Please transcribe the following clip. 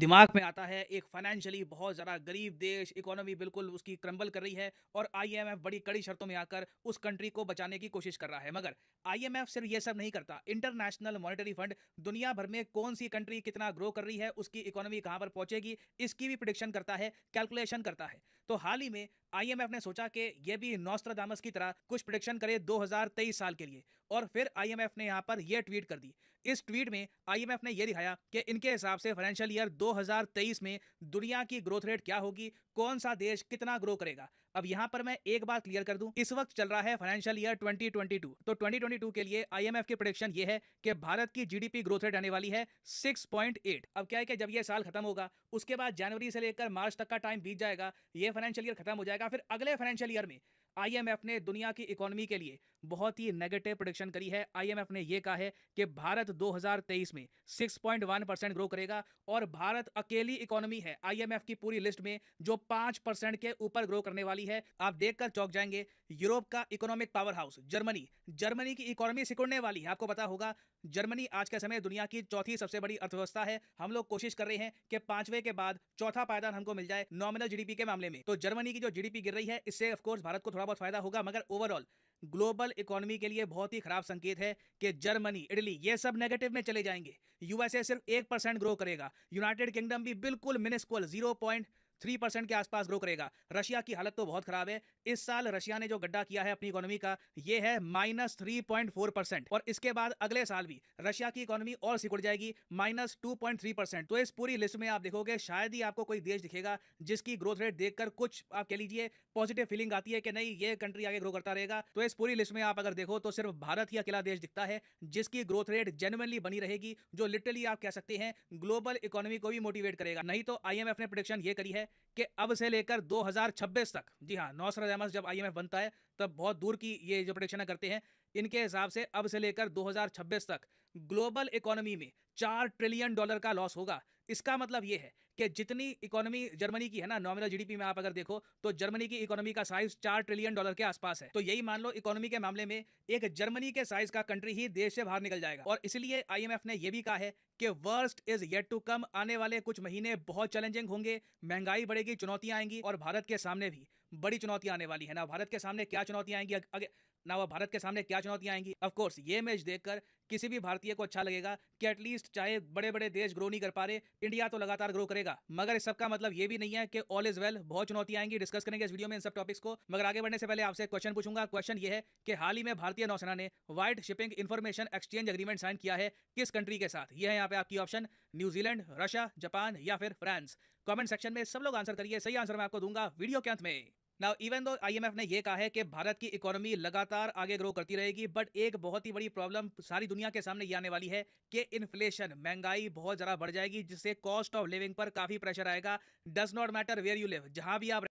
दिमाग में आता है एक फाइनेंशियली बहुत ज़्यादा गरीब देश इकोनॉमी बिल्कुल उसकी क्रम्बल कर रही है और आईएमएफ बड़ी कड़ी शर्तों में आकर उस कंट्री को बचाने की कोशिश कर रहा है मगर आईएमएफ सिर्फ ये सब नहीं करता इंटरनेशनल मॉनिटरी फंड दुनिया भर में कौन सी कंट्री कितना ग्रो कर रही है उसकी इकोनॉमी कहाँ पर पहुँचेगी इसकी भी प्रडिक्शन करता है कैलकुलेशन करता है तो हाल ही में आईएमएफ ने सोचा कि यह भी दामस की तरह कुछ प्रोडिक्शन करे 2023 साल के लिए और फिर आईएमएफ ने यहाँ पर यह ट्वीट कर दी इस ट्वीट में आईएमएफ ने यह दिखाया कि इनके हिसाब से फाइनेंशियल ईयर 2023 में दुनिया की ग्रोथ रेट क्या होगी कौन सा देश कितना ग्रो करेगा अब यहाँ पर मैं एक बात क्लियर कर दूं इस वक्त चल रहा है फाइनेंशियल ईयर 2022 तो 2022 के लिए आईएमएफ की प्रोडिक्शन ये है कि भारत की जीडीपी ग्रोथ रेट आने वाली है 6.8 अब क्या है कि जब ये साल खत्म होगा उसके बाद जनवरी से लेकर मार्च तक का टाइम बीत जाएगा ये फाइनेंशियल ईयर खत्म हो जाएगा जाएगा फिर अगले फाइनेंशियल ईयर में आईएमएफ ने दुनिया की इकोनॉमी के लिए बहुत ही नेगेटिव प्रोडिक्शन करी है आईएमएफ ने यह कहा है कि भारत 2023 में 6.1 परसेंट ग्रो करेगा और भारत अकेली इकोनॉमी है आईएमएफ की पूरी लिस्ट में जो 5 परसेंट के ऊपर ग्रो करने वाली है आप देखकर चौक जाएंगे यूरोप का economic power house Germany Germany की इकोनॉमी सिकुड़ने वाली है आपको पता होगा जर्मनी आज के समय दुनिया की चौथी सबसे बड़ी अर्थव्यवस्था है हम लोग कोशिश कर रहे हैं कि पांचवे के बाद चौथा पायदान हमको मिल जाए नॉमिनल जीडीपी के मामले में तो जर्मनी की जो जीडीपी गिर रही है इससे ऑफकोर्स भारत को थोड़ा बहुत फायदा होगा मगर ओवरऑल ग्लोबल इकोनॉमी के लिए बहुत ही खराब संकेत है कि जर्मनी इटली ये सब नेगेटिव में चले जाएंगे यूएसए सिर्फ एक परसेंट ग्रो करेगा यूनाइटेड किंगडम भी बिल्कुल minuscule zero point three percent के आसपास ग्रो करेगा रशिया की हालत तो बहुत खराब है इस साल रशिया ने जो गड्ढा किया है अपनी इकोनॉमी का ये है minus three point four percent और इसके बाद अगले साल भी रशिया की इकोनॉमी और सिकुड़ जाएगी minus two point three percent तो इस पूरी लिस्ट में आप देखोगे शायद ही आपको कोई देश दिखेगा जिसकी ग्रोथ रेट देखकर कुछ आप कह लीजिए पॉजिटिव फीलिंग आती है कि नहीं ये कंट्री आगे ग्रो करता रहेगा तो इस पूरी लिस्ट में आप अगर देखो तो सिर्फ भारत ही अकेला देश दिखता है जिसकी ग्रोथ रेट जेनुअनली बनी रहेगी जो लिटरली आप कह सकते हैं ग्लोबल इकोनॉमी को भी मोटिवेट करेगा नहीं तो एफ ने प्रोडिक्शन ये करी है कि अब से लेकर 2026 तक जी हाँ अहमद जब आईएमएफ बनता है तब बहुत दूर की ये जो प्रोडिक्शन करते हैं इनके हिसाब से अब से लेकर 2026 तक ग्लोबल इकोनॉमी में चार ट्रिलियन डॉलर का लॉस होगा इसका मतलब ये है कि जितनी इकोनॉमी जर्मनी की है ना नॉमिनल जीडीपी में आप अगर देखो तो जर्मनी की इकोनॉमी का साइज चार ट्रिलियन डॉलर के आसपास है तो यही मान लो इकोनॉमी के मामले में एक जर्मनी के साइज का कंट्री ही देश से बाहर निकल जाएगा और इसलिए आईएमएफ ने यह भी कहा है कि worst is yet to come आने वाले कुछ महीने बहुत चैलेंजिंग होंगे महंगाई बढ़ेगी चुनौतियां आएंगी और भारत के सामने भी बड़ी चुनौतियां आने वाली है ना भारत के सामने क्या चुनौतियां आएंगी अगे, ना वह भारत के सामने क्या चुनौतियां आएंगी कोर्स ये मैच देखकर किसी भी भारतीय को अच्छा लगेगा कि एटलीस्ट चाहे बड़े बड़े देश ग्रो नहीं कर पा रहे इंडिया तो लगातार ग्रो करेगा जाएगा मगर इस सबका मतलब ये भी नहीं है कि ऑल इज वेल बहुत चुनौती आएंगी डिस्कस करेंगे इस वीडियो में इन सब टॉपिक्स को मगर आगे बढ़ने से पहले आपसे क्वेश्चन पूछूंगा क्वेश्चन ये है कि हाल ही में भारतीय नौसेना ने white shipping information exchange agreement sign किया है किस कंट्री के साथ ये है यहाँ पे आपकी ऑप्शन न्यूजीलैंड रशिया जापान या फिर फ्रांस कमेंट सेक्शन में सब लोग आंसर करिए सही आंसर मैं आपको दूंगा वीडियो के अंत में नाउ इवन दो आईएमएफ ने यह कहा है कि भारत की इकोनॉमी लगातार आगे ग्रो करती रहेगी बट एक बहुत ही बड़ी प्रॉब्लम सारी दुनिया के सामने ये आने वाली है कि इन्फ्लेशन महंगाई बहुत ज़्यादा बढ़ जाएगी जिससे कॉस्ट ऑफ लिविंग पर काफ़ी प्रेशर आएगा does not matter where you live जहां भी आप